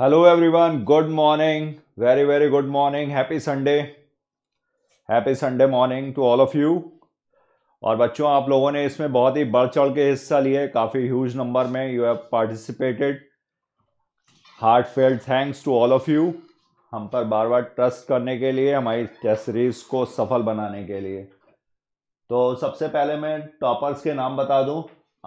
Hello everyone good morning very very good morning happy Sunday happy Sunday morning to all of you और बच्चों आप लोगों ने इसमें बहुत ही बढ़ चढ़ के हिस्सा लिए काफ़ी ह्यूज नंबर में you have participated heartfelt thanks to all of you हम पर बार बार ट्रस्ट करने के लिए हमारी टेस्ट सीरीज को सफल बनाने के लिए तो सबसे पहले मैं टॉपर्स के नाम बता दूं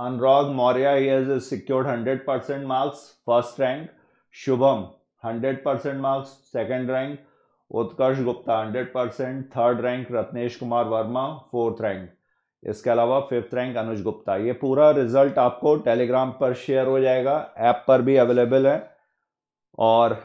Anurag Maurya he has secured hundred percent marks first rank Shubham 100 percent marks second rank Utkarsh Gupta 100 percent third rank Ratnesh Kumar Verma fourth rank इसके अलावा फिफ्थ रैंक अनुज गुप्ता ये पूरा रिजल्ट आपको टेलीग्राम पर शेयर हो जाएगा ऐप पर भी अवेलेबल है और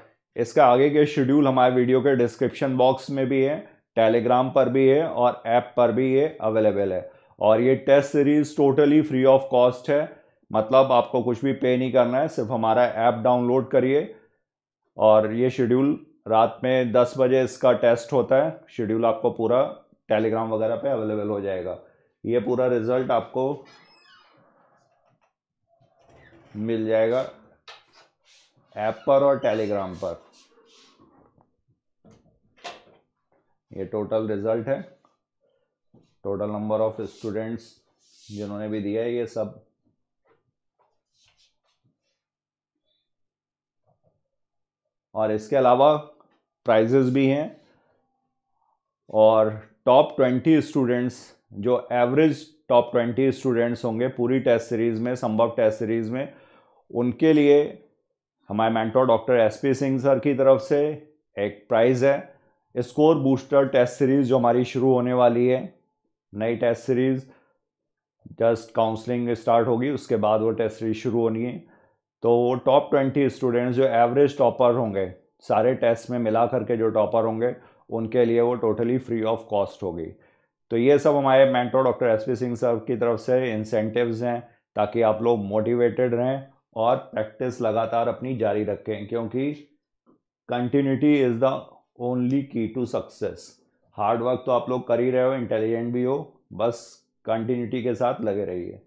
इसका आगे के शेड्यूल हमारे वीडियो के डिस्क्रिप्शन बॉक्स में भी है टेलीग्राम पर भी है और ऐप पर भी ये अवेलेबल है और ये test series totally free of cost है मतलब आपको कुछ भी पे नहीं करना है सिर्फ हमारा ऐप डाउनलोड करिए और ये शेड्यूल रात में 10 बजे इसका टेस्ट होता है शेड्यूल आपको पूरा टेलीग्राम वगैरह पे अवेलेबल हो जाएगा ये पूरा रिजल्ट आपको मिल जाएगा ऐप पर और टेलीग्राम पर ये टोटल रिजल्ट है टोटल नंबर ऑफ स्टूडेंट्स जिन्होंने भी दिया है ये सब और इसके अलावा प्राइजेस भी हैं और टॉप ट्वेंटी स्टूडेंट्स जो एवरेज टॉप ट्वेंटी स्टूडेंट्स होंगे पूरी टेस्ट सीरीज़ में संभव टेस्ट सीरीज़ में उनके लिए हमारे mentor doctor S P Singh sir की तरफ से एक प्राइज़ है स्कोर बूस्टर टेस्ट सीरीज़ जो हमारी शुरू होने वाली है नई test series just counselling start होगी उसके बाद वो टेस्ट सीरीज शुरू होनी है तो वो टॉप ट्वेंटी स्टूडेंट्स जो एवरेज टॉपर होंगे सारे टेस्ट में मिला करके जो टॉपर होंगे उनके लिए वो टोटली फ्री ऑफ कॉस्ट होगी तो ये सब हमारे mentor doctor S P Singh sir की तरफ से इंसेंटिव्स हैं ताकि आप लोग मोटिवेटेड रहें और प्रैक्टिस लगातार अपनी जारी रखें क्योंकि continuity is the only key to success hard work तो आप लोग कर ही रहे हो इंटेलिजेंट भी हो बस कंटिन्यूटी के साथ लगे रहिए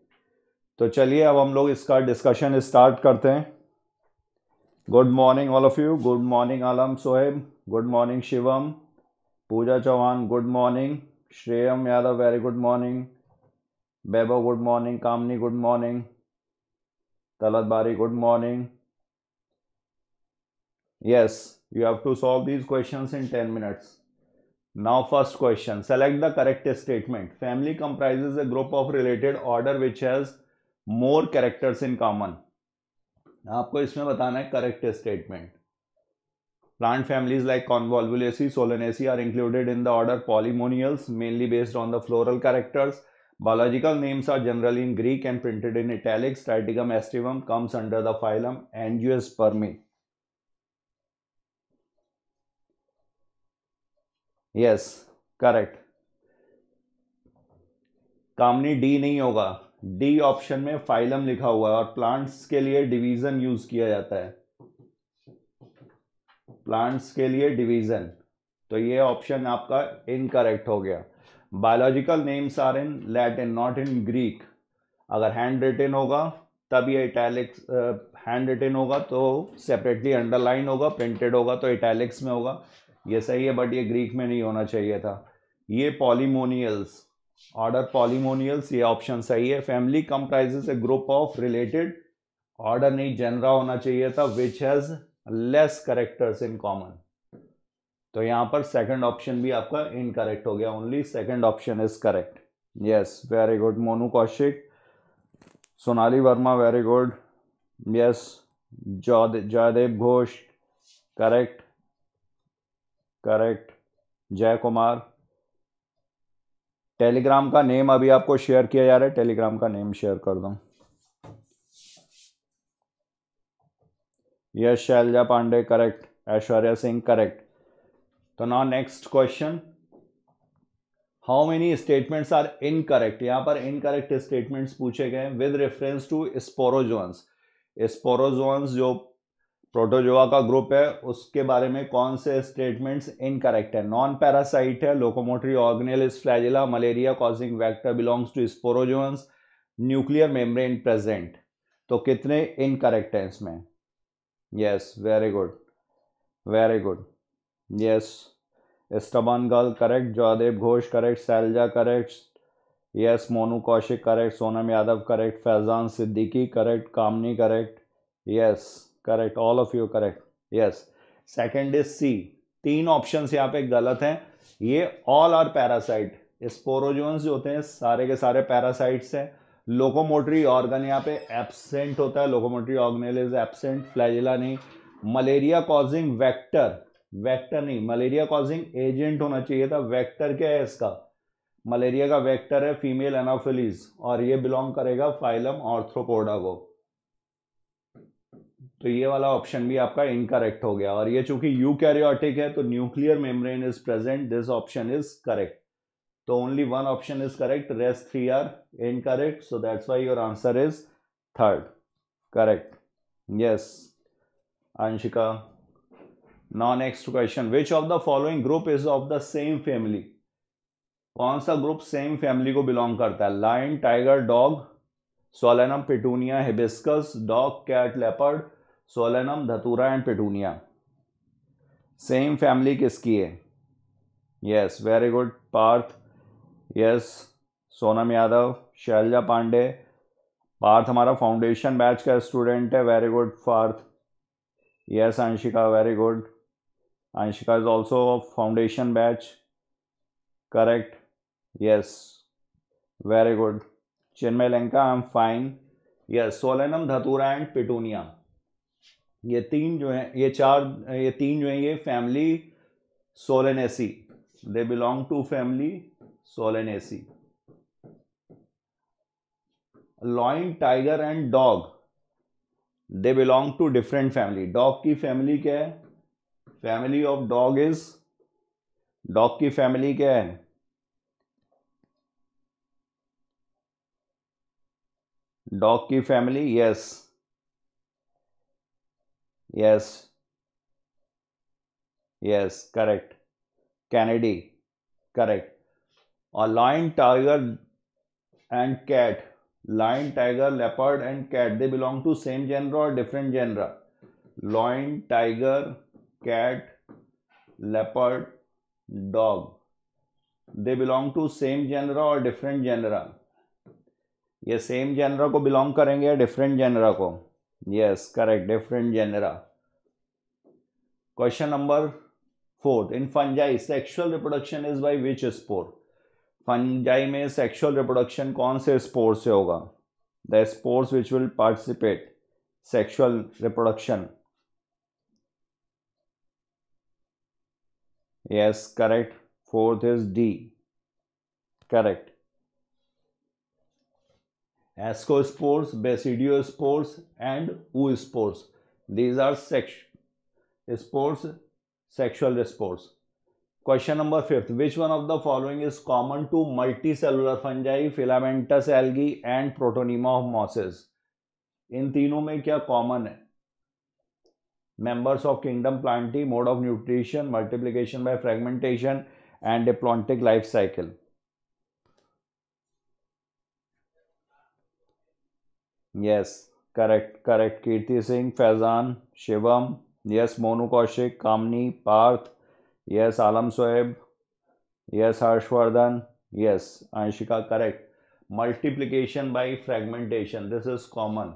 तो चलिए अब हम लोग इसका डिस्कशन स्टार्ट करते हैं good morning all of you good morning Alam Sohaib good morning Shivam Pooja Chauhan good morning Shreyam Yadav very good morning Baibo good morning Kamini good morning Talat Bari good morning yes you have to solve these questions in ten minutes now first question select the correct statement family comprises a group of related order which has more characters in common आपको इसमें बताना है correct statement plant families like Convolvulaceae Solanaceae are included in the order Polemoniales mainly based on the floral characters biological names are generally in Greek and printed in italic Triticum aestivum comes under the phylum angiospermae yes correct Kamini D नहीं होगा D option में phylum लिखा हुआ है और plants के लिए division use किया जाता है प्लांट्स के लिए डिवीजन तो ये ऑप्शन आपका इनकरेक्ट हो गया biological names are in Latin not in Greek अगर हैंड रिटेन होगा तब ये इटैलिक्स हैंड रिटेन होगा तो सेपरेटली अंडरलाइन होगा प्रिंटेड होगा तो इटैलिक्स में होगा ये सही है बट ये ग्रीक में नहीं होना चाहिए था ये पॉलीमोनियल्स ऑर्डर पॉलीमोनियल्स ये ऑप्शन सही है family comprise a group of related order नहीं जनरा होना चाहिए था which has less characters in common तो यहां पर सेकंड ऑप्शन भी आपका इनकरेक्ट हो गया only second option is correct yes very good Monu Kaushik Sonali Verma very good yes Jaidev Ghosh correct correct Jai Kumar Telegram का नेम अभी आपको शेयर किया जा रहा है टेलीग्राम का नेम शेयर कर दूँ yes Shailja Pandey correct Aishwarya Singh correct तो now next question how many statements are incorrect यहां पर इनकरेक्ट स्टेटमेंट्स पूछे गए with reference to sporozoans sporozoans जो प्रोटोजोआ का ग्रुप है उसके बारे में कौन से स्टेटमेंट्स इनकरेक्ट है नॉन पैरासाइट है locomotory organelle is flagella malaria causing vector belongs to sporozoans nuclear membrane present तो कितने इनकरेक्ट हैं इसमें yes very good very good yes stubborn girl correct Jaidev Ghosh correct Sailja correct yes Monu Kaushik correct Sonam Yadav correct Faizan Siddiqui correct Kamini correct yes correct all of you correct yes second is C तीन option यहाँ पे गलत हैं ये ऑल आर पैरासाइट स्पोरोजोन्स जो होते हैं सारे के सारे पैरासाइट्स हैं लोकोमोटरी ऑर्गन यहाँ पे एबसेंट होता है locomotory organelle is absent flagella नहीं मलेरिया कॉजिंग वेक्टर वेक्टर नहीं मलेरिया कॉजिंग एजेंट होना चाहिए था वेक्टर क्या है इसका मलेरिया का वेक्टर है फीमेल एनाफिलीज और ये बिलोंग करेगा फाइलम ऑर्थ्रोपोडा को तो ये वाला ऑप्शन भी आपका इनकरेक्ट हो गया और ये चूंकि यूकैरियोटिक है तो nuclear membrane is present this option is correct तो only one option is correct rest three are incorrect so that's why your answer is third correct yes Anshika now next question which of the following group is of the same family कौन सा group same family को belong करता है lion tiger dog solanum petunia hibiscus dog cat leopard solanum datura and petunia same family किसकी है yes very good Parth yes Sonam Yadav Shailja Pandey Parth हमारा foundation batch का student है very good Parth yes Anshika very good Anshika is also foundation batch correct yes very good Chinmay Lanka I am fine yes solanum datura and petunia ये तीन जो हैं ये चार ये तीन जो हैं ये family solanaceae they belong to family solanaceae lion tiger and dog they belong to different family dog की फैमिली क्या है family of dog is dog की फैमिली क्या है डॉग की family yes yes. Yes. Yes, correct. Kennedy, correct. A lion, tiger, and cat. Lion, tiger, leopard, and cat. They belong to same genre or different genre? Lion, tiger, cat, leopard, dog. They belong to same genre or different genre? ये same genera को belong करेंगे या different genera को yes correct different genera question number fourth in fungi sexual reproduction is by which spore fungi में sexual reproduction कौन से spore से होगा the spores which will participate sexual reproduction yes correct fourth is D correct asco basidio spores and oospores these are sex spores sexual spores question number fifth which one of the following is common to multicellular fungi filamentous algae and protonema of mosses इन तीनों में क्या common है members of kingdom plantae mode of nutrition multiplication by fragmentation and haplontic life cycle yes correct correct Kirti Singh Faizan Shivam yes Monu Kaushik Kamini Parth yes Alam Shoaib yes Harshvardhan yes Anshika correct multiplication by fragmentation this is common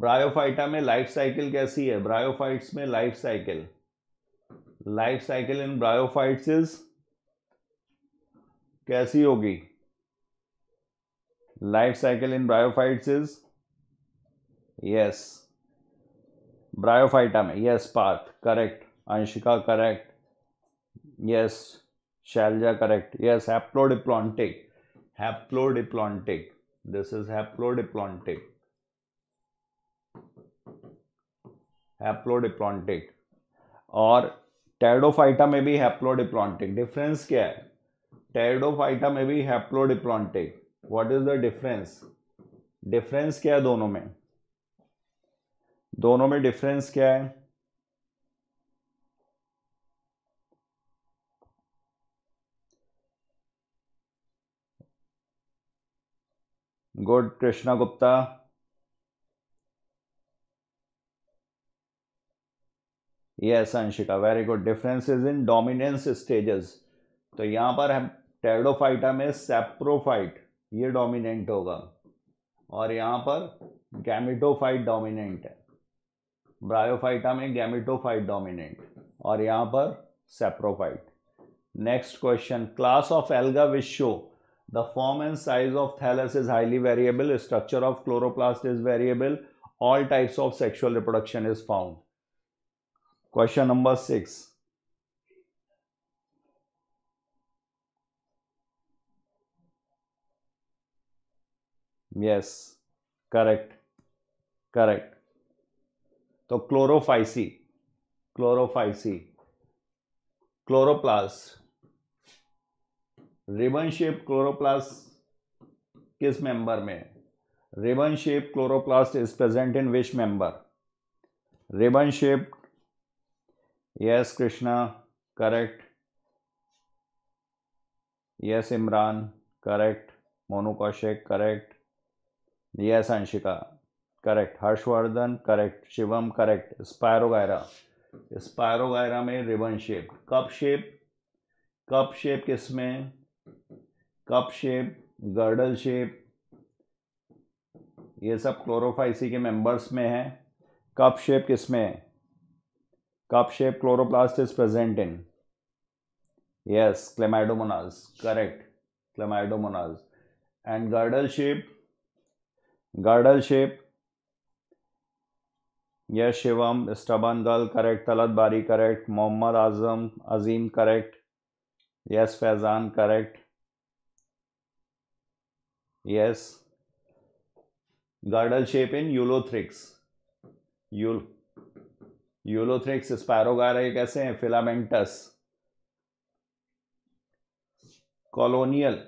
bryophyta में life cycle कैसी है bryophytes में life cycle life cycle in bryophytes is कैसी होगी life cycle in bryophytes is yes bryophyta में yes Parth correct Anshika correct yes Shailja correct yes haplodiplontic haplodiplontic this is haplodiplontic haplodiplontic और pteridophyta में भी हैप्लोडिप्लॉन्टिक डिफरेंस क्या है टेडोफाइटा में भी haplodiplontic what is the difference difference क्या है दोनों में दोनों में डिफरेंस क्या है good Krishna Gupta yes Anshika very good difference is in dominance stages तो यहां पर है टेडोफाइटा में सेप्रोफाइट ये डोमिनेंट होगा और यहां पर गैमिटोफाइट डोमिनेंट है ब्रायोफाइटा में गैमिटोफाइट डोमिनेंट और यहां पर saprophyte next question class of alga which show the form and size of thallus is highly variable structure of chloroplast is variable all types of sexual reproduction is found question number six yes correct correct तो chlorophyceae chlorophyceae chloroplast ribbon shape chloroplast किस member में ribbon shape chloroplast is present in which member ribbon shape yes Krishna correct yes Imran correct Monu Kaushik correct yes Anshika correct Harshvardhan correct Shivam correct spirogyra spirogyra में ribbon shape cup shape cup shape किसमें cup shape girdle shape ये सब chlorophyceae के members में है cup shape किसमें cup shape chloroplast is present in yes chlamydomonas correct chlamydomonas and girdle shape girdle shape यह Shivam stubborn girl correct Talat Bari correct Mohammad Azam Azeem correct yes Faizan correct yes girdle shape in ulothrix यूल ulothrix spirogyra ये कैसे हैं filamentous colonial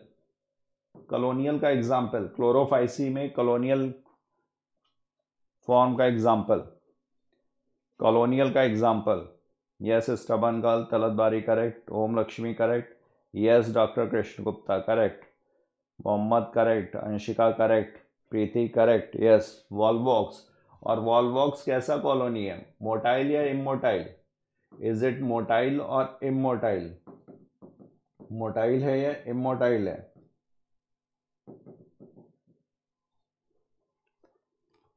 colonial का example chlorophyceae में colonial form का example colonial का example yes stubborn girl Talat Bari correct Om Lakshmi correct yes doctor Krishna Gupta correct Mohammad correct Anshika correct Preeti correct yes volvox और volvox कैसा कॉलोनी है मोटाइल या इमोटाइल इज इट मोटाइल और इमोटाइल मोटाइल है या इमोटाइल है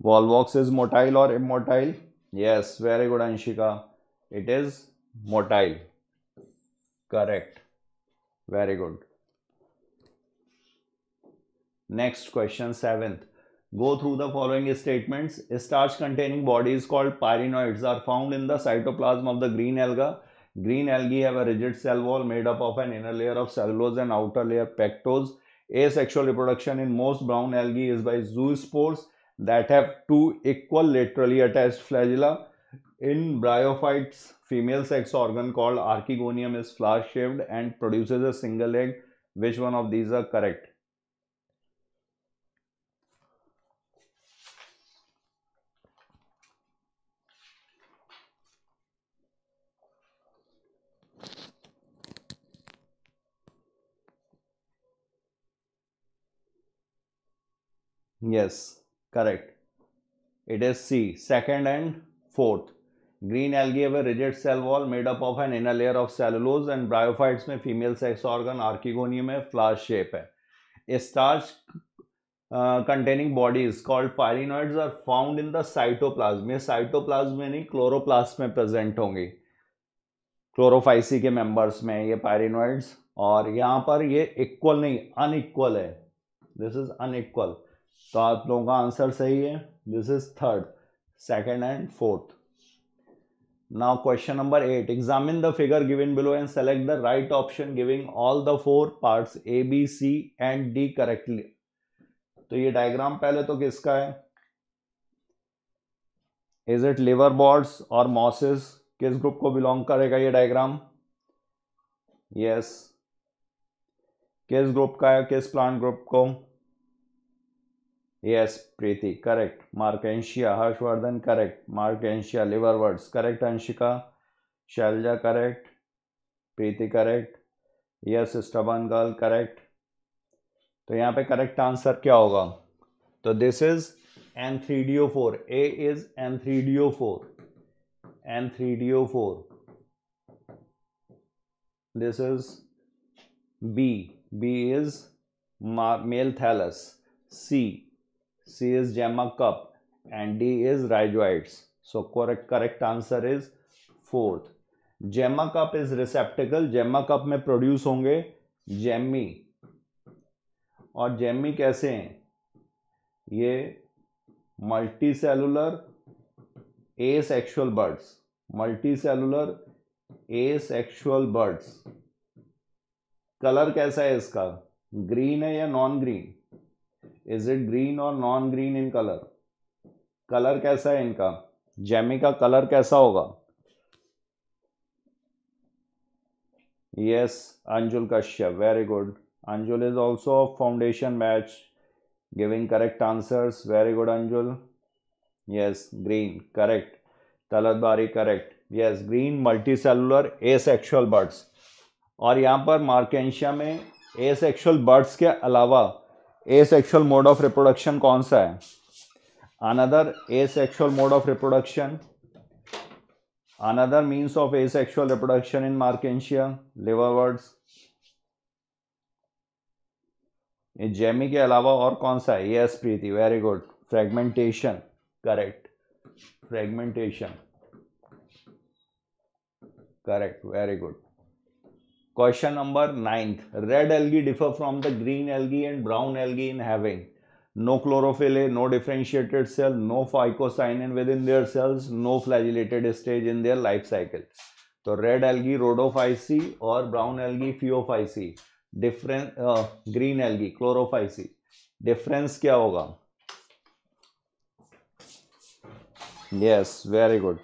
वॉलबॉक्स इज मोटाइल और immotile Yes, very good, Anshika. It is motile. Correct. Very good. Next question, seventh. Go through the following statements. Starch containing bodies called pyrenoids are found in the cytoplasm of the green alga. Green algae have a rigid cell wall made up of an inner layer of cellulose and outer layer pectose. Asexual reproduction in most brown algae is by zoospores that have two equal laterally attached flagella. In bryophytes, female sex organ called archegonium is flower-shaped and produces a single egg. Which one of these are correct? Yes. Correct. It is C. Second and fourth. Green algae have a rigid cell wall made up of an inner layer of cellulose and bryophytes में female sex organ archegonium में flower shape है A starch uh, containing bodies called pyrenoids are found in the cytoplasm. ये cytoplasm में नहीं chloroplast में present होंगी Chlorophyceae के members में ये पायरिनोइड्स और यहाँ पर ये इक्वल नहीं अनइक्वल है दिस इज अनइक्वल तो आप लोगों का आंसर सही है this is third second and fourth now question number eight examine the figure given below and select the right option giving all the four parts A B C and D correctly तो ये diagram पहले तो किसका है is it liverworts और mosses किस group को belong करेगा ये डायग्राम यस yes. किस ग्रुप का है किस प्लांट ग्रुप को Yes, Preeti, correct. Markensia, Harshvardhan, correct. Markensia, liverworts, correct. Anshika, Shalja, correct. Preeti, correct. Yes, stubborn girl, correct. तो यहाँ पे करेक्ट आंसर क्या होगा तो this is antheridiophore A is antheridiophore antheridiophore this is B B is male thallus C C is Gemma cup and D is rhizoids. So correct correct answer is fourth. Gemma cup is receptacle gemma cup में produce होंगे Jamie और Jamie कैसे हैं ये multicellular asexual birds multicellular asexual birds colour कैसा है इसका green है या non green is it green और non green in colour colour कैसा है इनका जेमी का कलर कैसा होगा yes Anjul Kashyap very good Anjul is also foundation match giving correct answers very good Anjul yes green correct Talatbari correct yes green multicellular asexual birds और यहाँ पर मार्केशिया में ए सेक्शुअल बर्ड्स के अलावा asexual mode of reproduction कौन सा है another asexual mode of reproduction another means of asexual reproduction in मार्केशिया लिवर वर्ड्स जेमी के अलावा और कौन सा है yes Preeti very good fragmentation correct fragmentation correct very good question number ninth red algae differ from the green algae and brown algae in having no chlorophyll no differentiated cell no phycocyanin in with in their cells no flagellated stage in their life cycle तो red algae rhodophyceae और brown algae phaeophyceae difference green algae chlorophyceae difference क्या होगा yes very good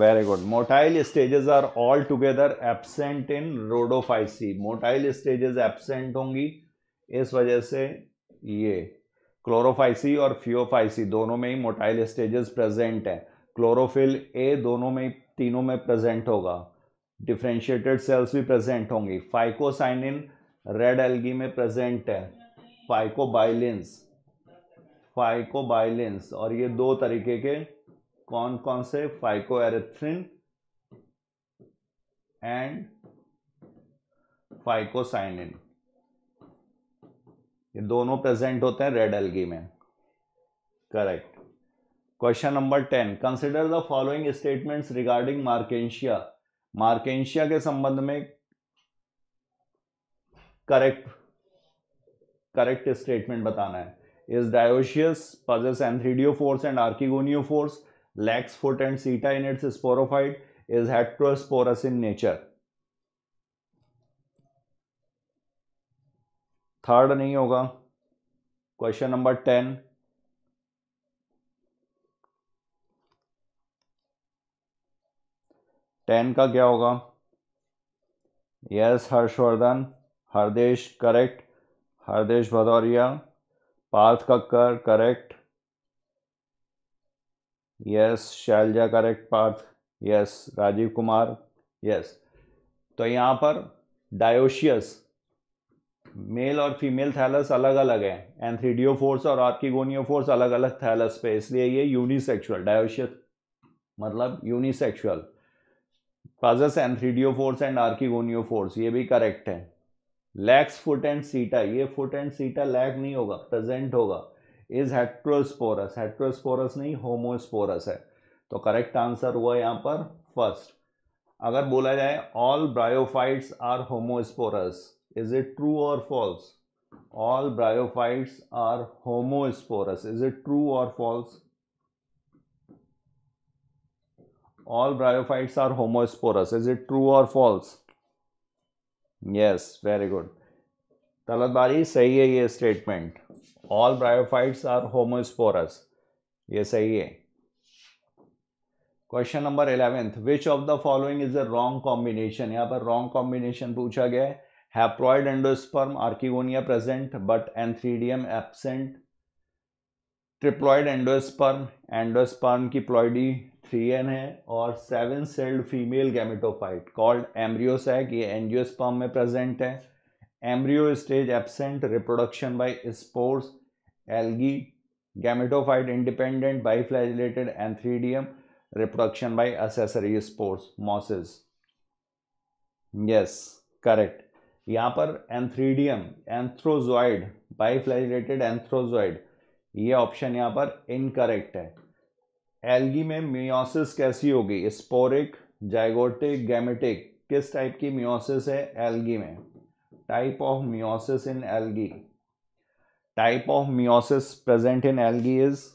very good motile stages are all together absent in rhodophyceae motile stages absent होंगी इस वजह से ये Chlorophyceae और फ्योफाइसी दोनों में ही मोटाइल स्टेजेस प्रेजेंट है क्लोरोफिल ए दोनों में तीनों में प्रेजेंट होगा डिफ्रेंशिएटेड सेल्स भी प्रेजेंट होंगी फाइकोसाइनिन रेड एल्गी में प्रेजेंट है फाइकोबाइलिन्स फाइकोबाइलिन्स और ये दो तरीके के कौन कौन से फाइकोएरेथ्रिन एंड फाइकोसाइनिन ये दोनों प्रेजेंट होते हैं रेड एल्गी में correct question number ten consider the following statements regarding मार्केशिया मार्केशिया के संबंध में करेक्ट करेक्ट स्टेटमेंट बताना है is dioecious possess एंथ्रीडियो antheridiophores and आर्किगोनियो force lax foot and seta in its sporophyte is heterosporous in nature third नहीं होगा question number ten ten का क्या होगा yes Harshvardhan Hardesh correct Hardesh Bhadauria Parth Kakkar correct yes Shailja correct Parth yes Rajiv Kumar yes तो यहाँ पर डायोशियस मेल और female thallus अलग अलग हैं एंथ्रीडियो फोर्स और आर्किगोनियो फोर्स अलग अलग थैलस पे इसलिए ये यूनिसेक्सुअल डायोशियस मतलब unisexual possesses antheridiophores and archegoniophores ये भी करेक्ट है लैक्स फुट एंड सीटा ये फुट एंड सीटा लैक नहीं होगा प्रेजेंट होगा इज हेट्रोस्पोरस हेट्रोस्पोरस नहीं होमोस्पोरस है तो करेक्ट आंसर हुआ यहाँ पर फर्स्ट अगर बोला जाए all bryophytes are homosporous is it true और false all bryophytes are homosporous is it true और false all bryophytes are homosporous is it true or false yes very good Talat Bari सही है ये statement all bryophytes are homosporous ये सही है question number eleventh which of the following is a wrong combination यहाँ पर wrong combination पूछा गया है haploid endosperm archegonia present but antheridium absent triploid endosperm endosperm की प्लॉइडी थ्री एन है और seven celled female gametophyte called embryo sac ये angiosperm में प्रेजेंट है embryo stage absent reproduction by spores algae, gametophyte independent biflagellated antheridium reproduction by accessory spores mosses yes correct यहाँ पर antheridium antherozoid biflagellated antherozoid ये option यहाँ पर incorrect है algae में मियोसिस कैसी होगी स्पोरिक जाइगोटिक गैमेटिक किस टाइप की मियोसिस है एल्गी में type of meiosis in algae type of meiosis present in algae is?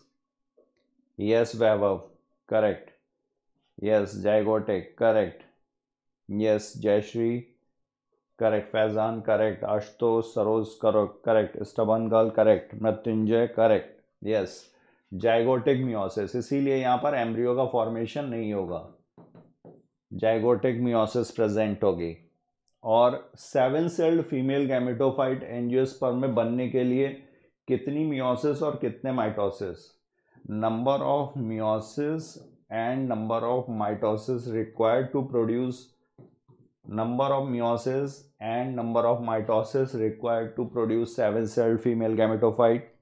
Yes, Vaibhav, correct. Yes, Zygotic, correct. Yes, Jayashri, correct. Faizan, correct. Ashtosh, Saroj, correct. correct. Stubborn girl, correct. Mrityunjay, correct. Yes, zygotic meiosis इसीलिए यहाँ पर embryo का formation नहीं होगा zygotic meiosis present होगी और seven celled female gametophyte angiosperm में बनने के लिए कितनी मियोसिस और कितने mitosis number of meiosis and number of mitosis required to produce number of meiosis and number of mitosis required to produce seven cell female gametophyte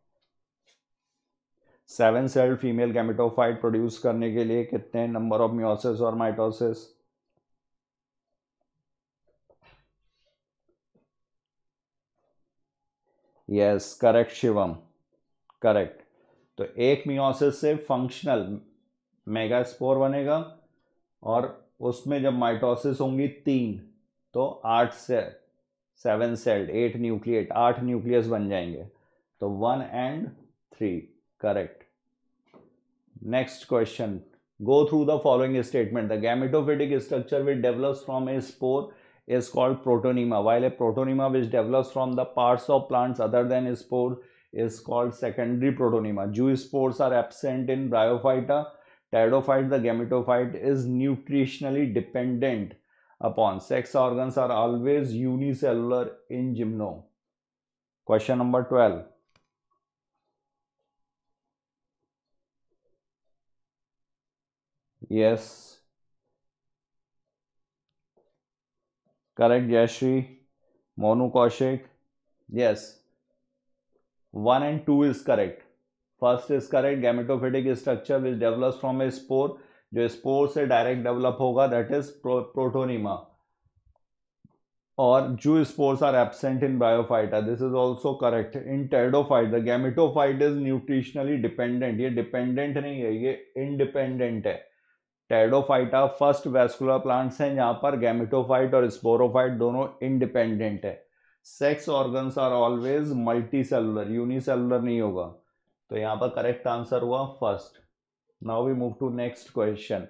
seven cell female gametophyte produce करने के लिए कितने number of meiosis और mitosis yes correct Shivam correct तो एक meiosis से functional mega spore बनेगा और उसमें जब माइटोसिस होंगी तीन तो आठ से सेवन सेल्ड एट न्यूक्लिएट आठ न्यूक्लियस बन जाएंगे तो one and three correct next question go through the following statement the gametophytic structure which develops from a spore is called protonema while a protonema which develops from the parts of plants other than spore is called secondary protonema spores are absent in bryophyta pteridophyte the gametophyte is nutritionally dependent upon sex organs are always unicellular in gymno question number 12 yes correct Jayshree Monu Kaushik yes one and two is correct first is correct gametophytic structure which develop from a spore जो spore से direct develop होगा that is protonema और zoospores are absent in bryophyta this is also correct in pteridophyte the gametophyte is nutritionally dependent ये dependent नहीं है ये independent है Pteridophyta first vascular plants हैं जहाँ पर गैमिटोफाइट और स्पोरोफाइट दोनों इंडिपेंडेंट है sex organs are always multicellular unicellular नहीं होगा तो यहाँ पर करेक्ट आंसर हुआ first now we move to next question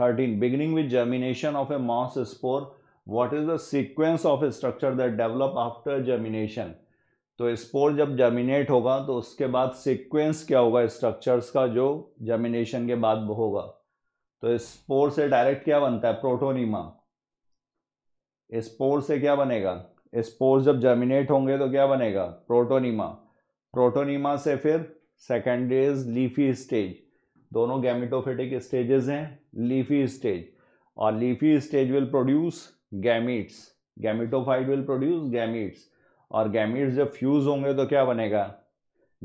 thirteen beginning with germination of a moss spore what is the sequence of structure that develop after germination तो spore जब germinate होगा तो उसके बाद सिक्वेंस क्या होगा स्ट्रक्चर्स का जो जर्मिनेशन के बाद होगा तो इस पोर से डायरेक्ट क्या बनता है प्रोटोनिमा इस पोर से क्या बनेगा इस पोर जब जर्मिनेट होंगे तो क्या बनेगा प्रोटोनिमा प्रोटोनीमा से फिर सेकेंड इज लीफी स्टेज दोनों गैमिटोफिटिक स्टेजेस हैं लीफी स्टेज और leafy stage will produce gametes gametophyte will produce gametes और गैमिट्स जब फ्यूज होंगे तो क्या बनेगा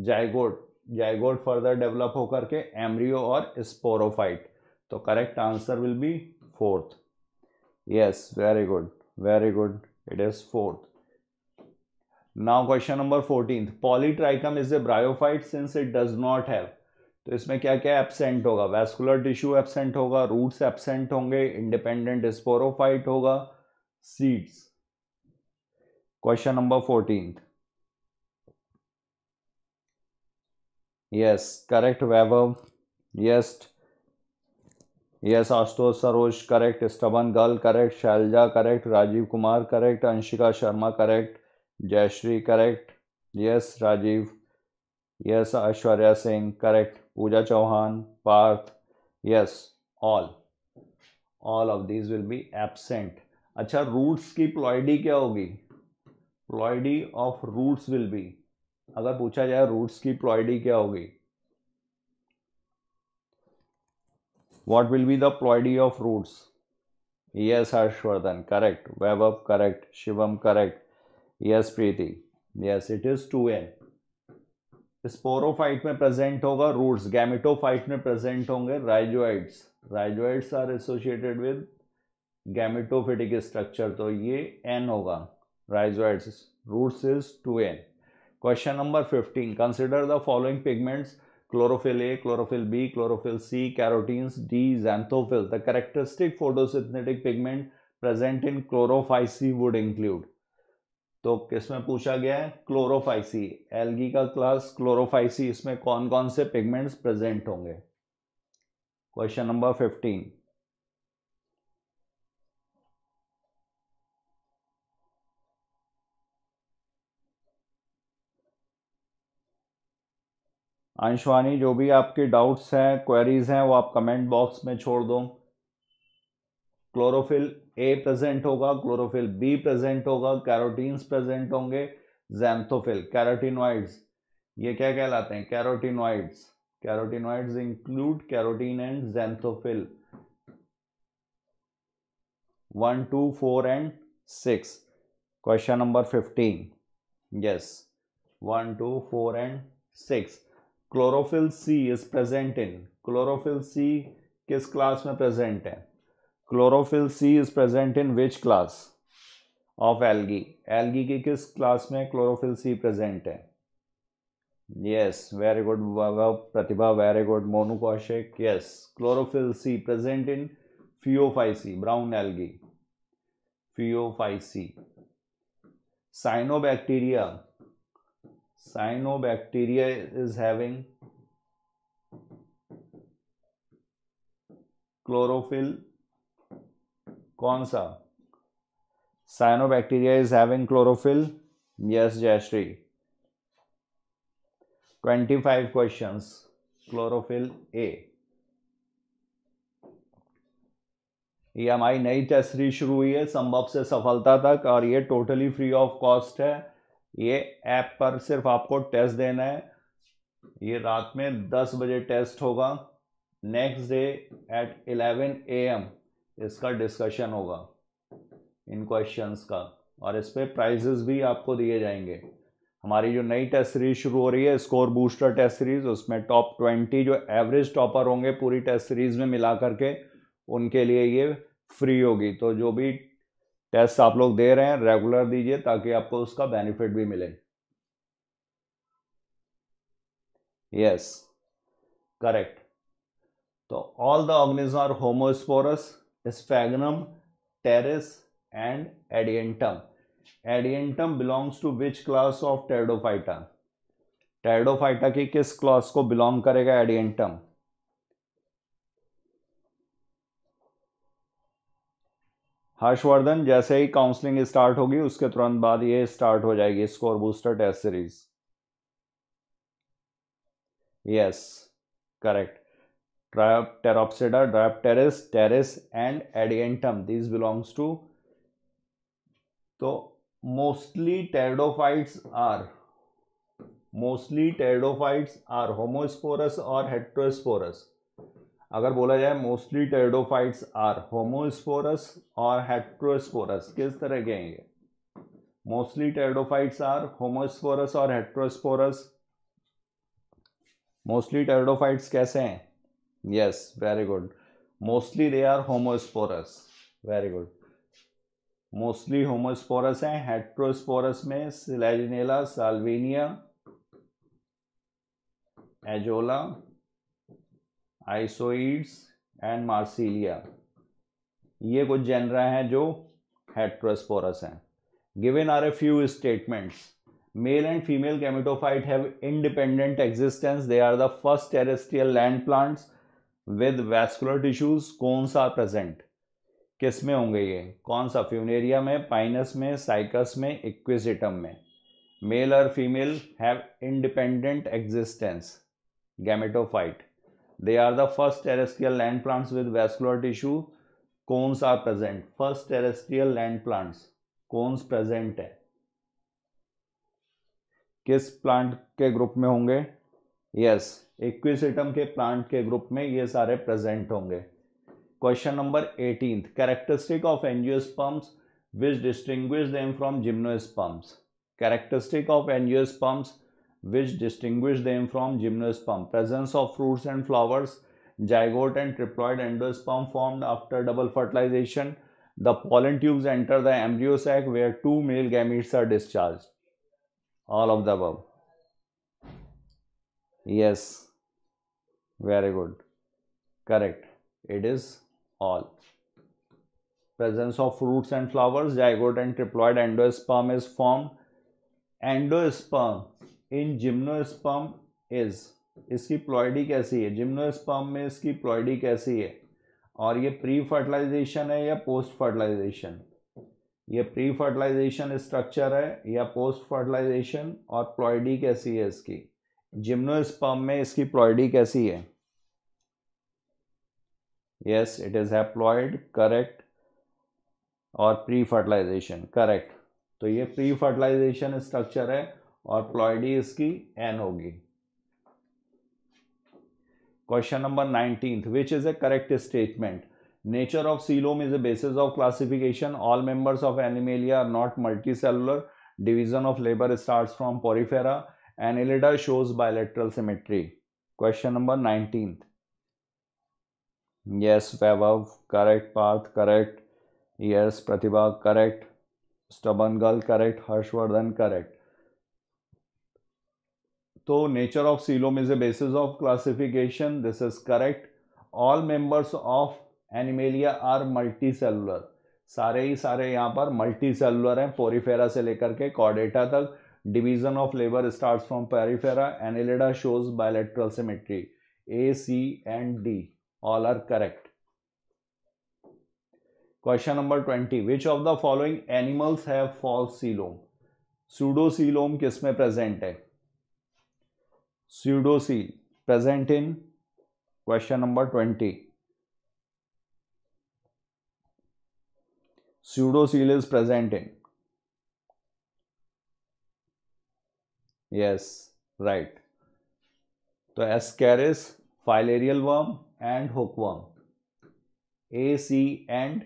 जाइगोट जाइगोट फर्दर डेवलप होकर के एमरियो और स्पोरोफाइट तो correct answer will be fourth yes very good very good it is fourth now question number fourteen polytrichum is a bryophyte since it does not have तो इसमें क्या क्या absent होगा vascular tissue absent होगा roots absent होंगे independent sporophyte होगा seeds question number fourteen yes correct Vaibhav yes yes Ashutosh Saroj correct stubborn girl correct Shailja correct Rajeev Kumar correct Anshika Sharma correct Jayashree correct yes Rajeev yes Aishwarya Singh correct Pooja Chauhan Parth yes all all of this will be absent अच्छा roots की ploidy क्या होगी ploidy of roots will be अगर पूछा जाए roots की ploidy क्या होगी What will be the ploidy of roots? Yes, Harshvardhan, correct. Vaibhav, correct. Shivam, correct. Yes, Preeti. Yes, it is 2n. Sporophyte में प्रेजेंट होगा रूट्स गैमेटोफाइट में present होंगे rhizoids rhizoids are associated with gametophytic structure तो ये N होगा rhizoids roots is two N question number fifteen consider the following pigments chlorophyll A chlorophyll B chlorophyll C carotene D xanthophyll the characteristic photosynthetic pigment present in chlorophyceae would include तो किसमें पूछा गया है chlorophyceae algae का class chlorophyceae इसमें कौन कौन से पिगमेंट्स प्रेजेंट होंगे क्वेश्चन नंबर फिफ्टीन अंशवानी जो भी आपके डाउट्स हैं क्वेरीज हैं वो आप कमेंट बॉक्स में छोड़ दो क्लोरोफिल ए प्रेजेंट होगा क्लोरोफिल बी प्रेजेंट होगा कैरोटीन्स प्रेजेंट होंगे जैम्थोफिल कैरोटीनॉइड्स ये क्या कहलाते हैं carotenoids carotenoids include carotene and xanthophyll one two four and six question number fifteen yes one two four and six chlorophyll C is present in chlorophyll C किस class में present है chlorophyll C is present in which class of algae algae की किस class में chlorophyll C present है yes very good Pratibha very good Monu Kaushik yes chlorophyll C present in phaeophyceae brown algae phaeophyceae cyanobacteria cyanobacteria is having chlorophyll कौन सा cyanobacteria is having chlorophyll yes jashri 25 questions chlorophyll a ए ये हमारी नई test series शुरू हुई है संभव से सफलता तक और ये टोटली फ्री ऑफ कॉस्ट है ये ऐप पर सिर्फ आपको टेस्ट देना है ये रात में 10 बजे टेस्ट होगा नेक्स्ट डे एट 11 एम इसका डिस्कशन होगा इन क्वेश्चंस का और इस पर प्राइजेस भी आपको दिए जाएंगे हमारी जो नई टेस्ट सीरीज शुरू हो रही है स्कोर बूस्टर टेस्ट सीरीज उसमें टॉप ट्वेंटी जो एवरेज टॉपर होंगे पूरी टेस्ट सीरीज में मिला करके उनके लिए ये फ्री होगी तो जो भी टेस्ट आप लोग दे रहे हैं रेगुलर दीजिए ताकि आपको उसका बेनिफिट भी मिले यस करेक्ट तो all the organism are homosporous sphagnum pteris and adiantum adiantum belongs to which class of pteridophyta pteridophyta की किस क्लास को बिलोंग करेगा एडियंटम हर्षवर्धन जैसे ही काउंसलिंग स्टार्ट होगी उसके तुरंत बाद ये स्टार्ट हो जाएगी score booster test series yes correct ड्राइप pteropsida dryopteris pteris and adiantum this belongs to तो mostly pteridophytes are mostly pteridophytes are homosporous और हेट्रोस्पोरस अगर बोला जाए मोस्टली टेरडोफाइट्स आर होमोस्पोरस और हेट्रोस्पोरस किस तरह के हैं ये मोस्टली टेरडोफाइट्स आर होमोस्पोरस और हेट्रोस्पोरस मोस्टली टेरडोफाइट्स कैसे हैं yes very good mostly they are homosporous very good mostly homosporous हैं हेट्रोस्पोरस में selaginella साल्वेनिया azolla isoetes and marsilea ये कुछ जेनरा हैं जो हेट्रोस्पोरस हैं given are a few statements male and female gametophyte have independent existence they are the first terrestrial land plants with vascular tissues कौन सा present किस में होंगे ये कौन सा फ्यूनेरिया में पाइनस में साइकस में इक्विजिटम में मेल और female have independent existence gametophyte They are the first terrestrial land plants with vascular tissue. Cones are present. First terrestrial land plants. Cones present है किस प्लांट के ग्रुप में होंगे यस इक्विसिटम के प्लांट के ग्रुप में ये सारे प्रेजेंट होंगे question number eighteen characteristic of angiosperms which distinguish them from gymnosperms characteristic of angiosperms which distinguish them from gymnosperm. Presence of fruits and flowers, zygote and triploid endosperm formed after double fertilization. The pollen tubes enter the embryo sac where two male gametes are discharged. All of the above. Yes, very good. Correct. It is all. Presence of fruits and flowers, zygote and triploid endosperm is formed. Endosperm in gymnosperm is इसकी ploidy कैसी है gymnosperm में इसकी ploidy कैसी है और ये pre fertilisation है या पोस्ट फर्टिलाइजेशन ये प्री फर्टिलाइजेशन स्ट्रक्चर है या पोस्ट फर्टिलाइजेशन और प्लॉयडी कैसी है इसकी जिम्नोस्पम में इसकी प्लॉयडी कैसी है yes it is haploid correct और प्री फर्टिलाइजेशन करेक्ट तो ये प्री फर्टिलाइजेशन स्ट्रक्चर है और प्लॉयडी इसकी एन होगी question number nineteen which is a correct statement nature of coelom is a basis of classification all members of animalia are not multicellular division of labour start from porifera annelida shows bilateral symmetry question number nineteen yes Vaibhav correct Parth correct yes Pratibha correct stubborn girl correct Harshvardhan correct तो of coelom is is basis of classification this is correct all members of animalia are multi multicellular सारे ही सारे यहाँ पर multi cellular हैं Porifera से लेकर के कॉर्डेटा तक division of labour start from porifera annelida shows bilateral symmetry A C and D all are correct question number twenty which of the following animals have false coelom pseudocoelom किस में present है C present in question number 20. Pseudocele is present in. Yes, right. So Ascaris, filarial worm and hookworm. A, C and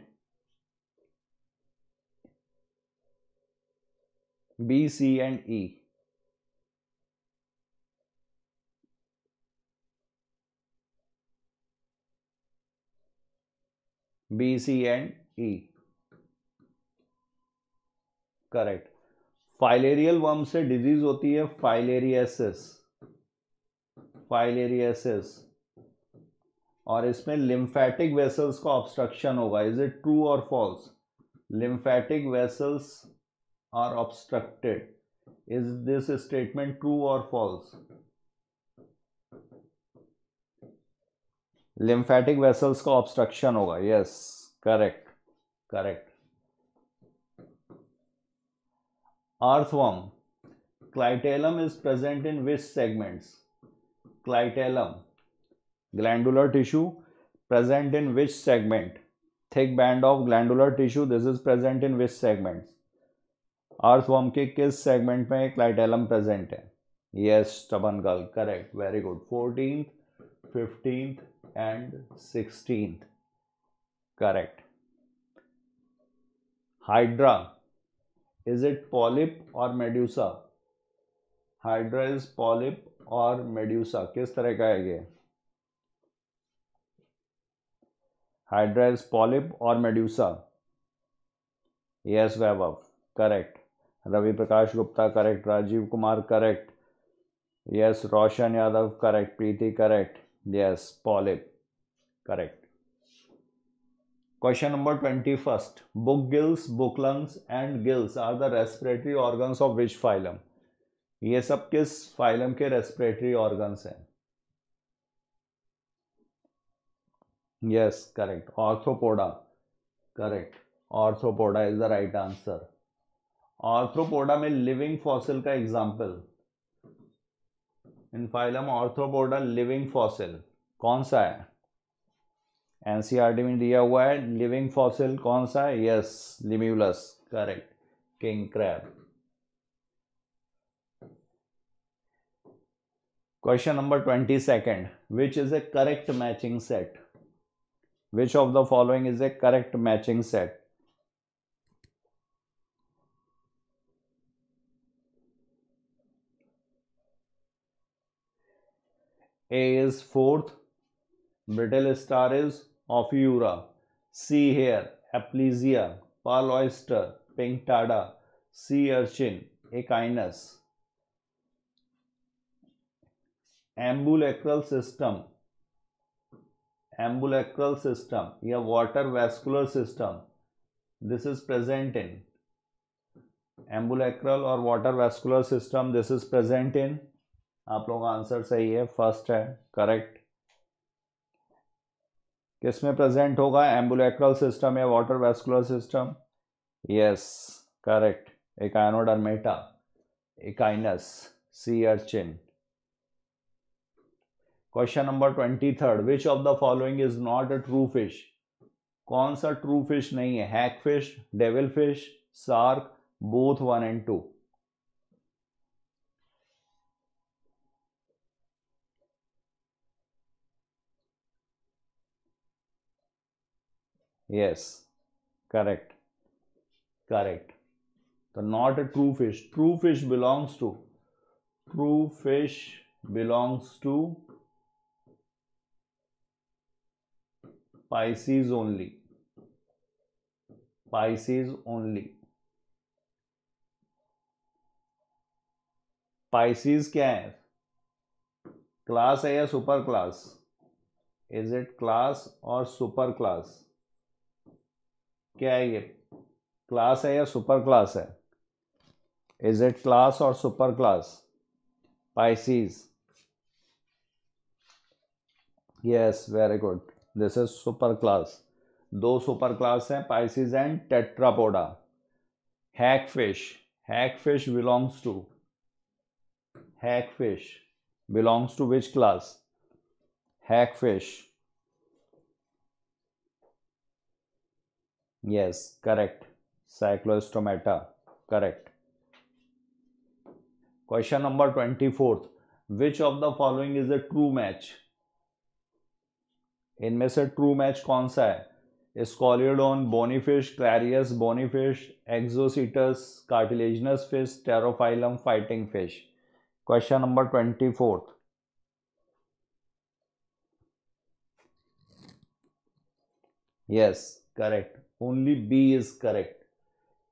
B, C and E. B, C and E. Correct filarial worm से disease होती है filariasis filariasis और इसमें lymphatic vessels का obstruction होगा is it true और false lymphatic vessels are obstructed is this statement true और false lymphatic vessels का ऑब्स्ट्रक्शन होगा yes correct correct earthworm clitellum is present in which segments clitellum glandular tissue present in which segment thick band of glandular tissue this is present in which segment earthworm के किस segment में clitellum present है yes stubborn girl correct very good fourteen fifteenth and 16th correct hydra is it polyp और medusa hydra is polyp और medusa किस तरह का है यह हाइड्रा इज पॉलिप और medusa yes Vaibhav correct Ravi Prakash Gupta correct Rajeev Kumar correct yes Roshan Yadav correct Preeti correct yes polyp correct Question number 21st. Book gills, book lungs and gills are the respiratory organs of which phylum? ये सब किस phylum के respiratory organs हैं yes correct arthropoda correct arthropoda is the right answer arthropoda में living fossil का example in phylum arthropoda living fossil कौन सा है एनसीईआरटी में दिया हुआ है लिविंग फॉसिल कौन सा है yes limulus correct king Question number 22nd. Which is a correct matching set? Which of the following is a correct matching set? A is fourth. Brittle star is Ophiura. Sea hare, Aplysia, pearl oyster, pinctada, sea urchin, Echinus. Ambulacral system. Ambulacral system. Your water vascular system. This is present in ambulacral or water vascular system. This is present in आप लोगों का answer सही है first है correct किस में present होगा ambulacral system या water vascular system yes correct Echinodermata Echinus sea urchin question number twenty third which of the following is not a true fish कौन सा ट्रू फिश नहीं है hagfish devil fish shark both one and two yes correct correct so not a true fish true fish belongs to true fish belongs to pisces only pisces only pisces क्या है class है या super class is it class और super class क्या है ये class है या सुपर क्लास है इज इट क्लास और super class Pisces yes very good this is super class दो सुपर क्लास हैं Pisces and Tetrapoda hagfish hagfish belongs to hagfish belongs to which class hagfish yes correct correct correct question number 24 which of the following is a true match इनमें से true match कौन सा है Scoliodon bony fish Clarias bony fish Exocoetus cartilaginous fish Pterophyllum fighting fish question number twenty fourth yes correct only B is correct.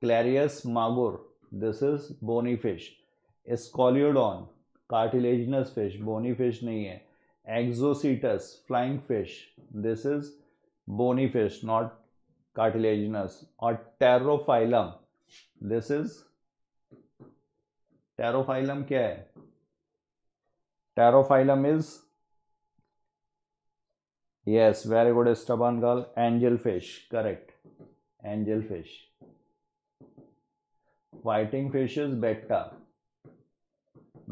Clarius magor, this is bony fish. Scoliodon, cartilaginous fish, bony fish nahi hai Exocetus, flying fish, this is bony fish, not cartilaginous. or pterophyllum, this is pterophyllum kya hai Pterophyllum is yes, very good, stubborn gull angel fish, correct. angel fish Fighting fish is betta.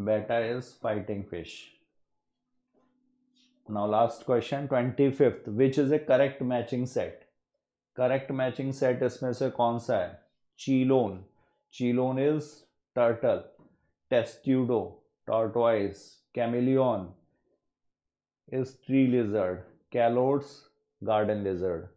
Betta is fighting fish. Now last question 25th which is a correct matching set? Correct matching set is से कौन Chelon. है? is turtle. Testudo, tortoise. Chameleon is tree lizard. Calotes, garden lizard.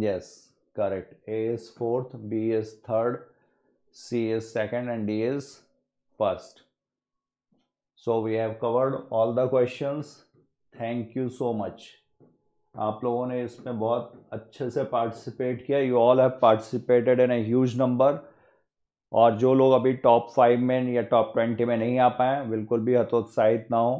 Yes, correct. A is fourth, B is third, C is second and D is first. So we have covered all the questions. Thank you so much. आप लोगों ने इसमें बहुत अच्छे से participate किया you all have participated in a huge number और जो लोग अभी टॉप फाइव में या टॉप ट्वेंटी में नहीं आ पाए बिल्कुल भी हतोत्साहित ना हो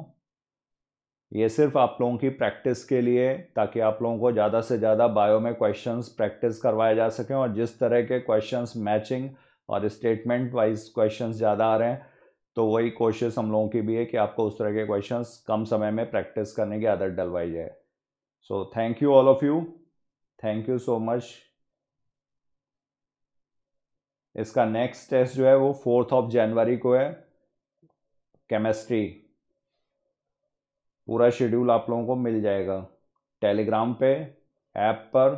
ये सिर्फ आप लोगों की प्रैक्टिस के लिए ताकि आप लोगों को ज़्यादा से ज़्यादा बायो में क्वेश्चंस प्रैक्टिस करवाए जा सकें और जिस तरह के क्वेश्चंस मैचिंग और स्टेटमेंट वाइज क्वेश्चंस ज़्यादा आ रहे हैं तो वही कोशिश हम लोगों की भी है कि आपको उस तरह के क्वेश्चंस कम समय में प्रैक्टिस करने की आदत डलवाई जाए so thank you all of you thank you so much इसका नेक्स्ट टेस्ट जो है वो फोर्थ ऑफ जनवरी को है केमिस्ट्री पूरा शेड्यूल आप लोगों को मिल जाएगा टेलीग्राम पे ऐप पर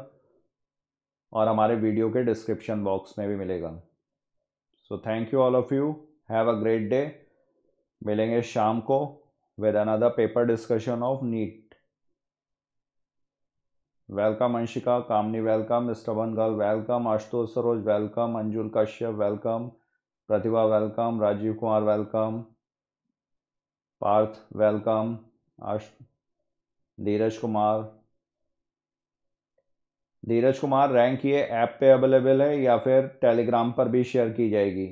और हमारे वीडियो के डिस्क्रिप्शन बॉक्स में भी मिलेगा so thank you all of you have a great day मिलेंगे शाम को with another paper discussion of NEET welcome Anshika Kamni welcome mister Bangal welcome Ashutosh Saroj welcome Anjul Kashyap welcome Pratibha welcome Rajeev Kumar welcome Parth welcome Ash Dheeraj Kumar Dheeraj Kumar rank ये ऐप पे अवेलेबल है या फिर टेलीग्राम पर भी शेयर की जाएगी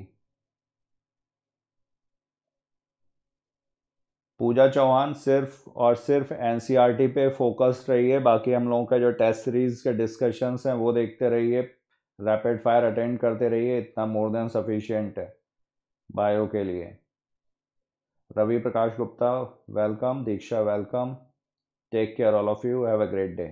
पूजा चौहान सिर्फ और सिर्फ एनसीईआरटी e पे फोकस्ड रहिए बाकी हम लोगों का जो टेस्ट सीरीज के डिस्कशंस हैं वो देखते रहिए रैपिड फायर अटेंड करते रहिए इतना मोर देन सफिशियंट है बायो के लिए Ravi Prakash Gupta welcome Diksha welcome take care all of you have a great day